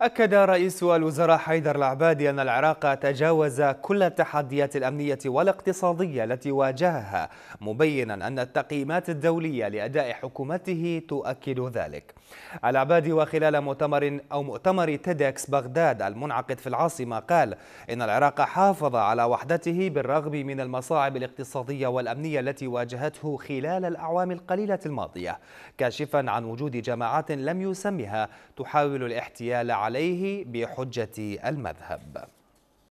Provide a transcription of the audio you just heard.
أكد رئيس الوزراء حيدر العبادي أن العراق تجاوز كل التحديات الأمنية والاقتصادية التي واجهها مبينا أن التقييمات الدولية لأداء حكومته تؤكد ذلك العبادي وخلال مؤتمر أو مؤتمر تيدكس بغداد المنعقد في العاصمة قال إن العراق حافظ على وحدته بالرغم من المصاعب الاقتصادية والأمنية التي واجهته خلال الأعوام القليلة الماضية كاشفا عن وجود جماعات لم يسمها تحاول الاحتيال على عليه بحجة المذهب